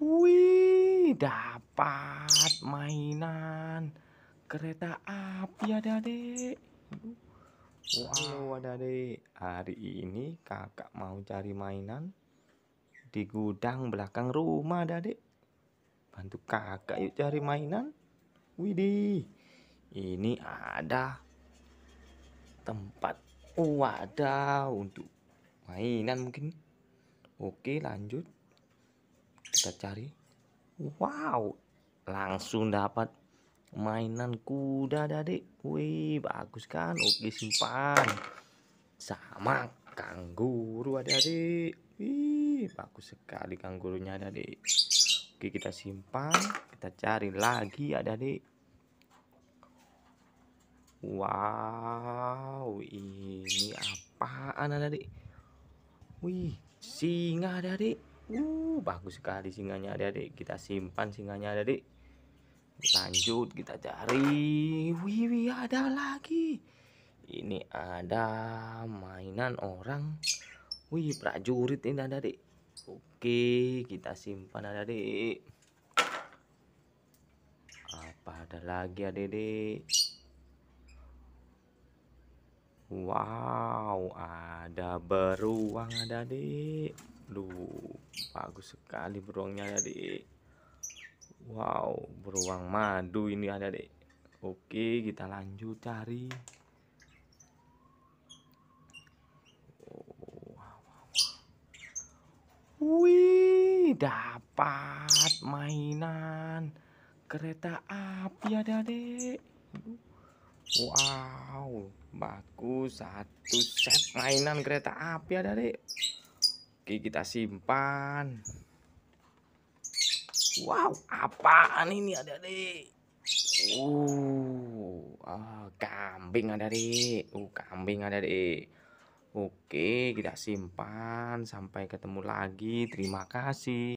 Wih, dapat mainan kereta api ada dek. Wow, ada dek. Hari ini kakak mau cari mainan di gudang belakang rumah ada dek. Bantu kakak yuk cari mainan. Widih, ini ada tempat wadah untuk mainan mungkin. Oke, lanjut kita cari wow langsung dapat mainan kuda dade wih bagus kan oke simpan sama kangguru ada di wih bagus sekali kanggurunya ada di oke kita simpan kita cari lagi ada ya, di wow ini apaan adik di wih singa ada adik uh bagus sekali singanya adik-adik kita simpan singanya adik-adik lanjut kita cari wih, wih ada lagi ini ada mainan orang wih prajurit ini adik-adik oke kita simpan adik-adik apa ada lagi adik-adik Wow, ada beruang ada di, Duh, bagus sekali beruangnya ada di. Wow, beruang madu ini ada di. Oke, kita lanjut cari. Wih, dapat mainan kereta api ada adik. Wow, bagus satu set mainan kereta api ada deh. Oke kita simpan. Wow, apaan ini ada deh? Uh, ah, uh, kambing ada deh. Uh, kambing ada deh. Oke, kita simpan. Sampai ketemu lagi. Terima kasih.